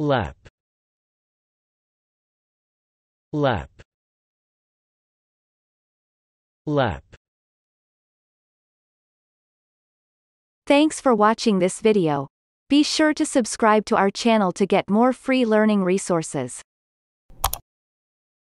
Lap. Lap. Lap. Thanks for watching this video. Be sure to subscribe to our channel to get more free learning resources.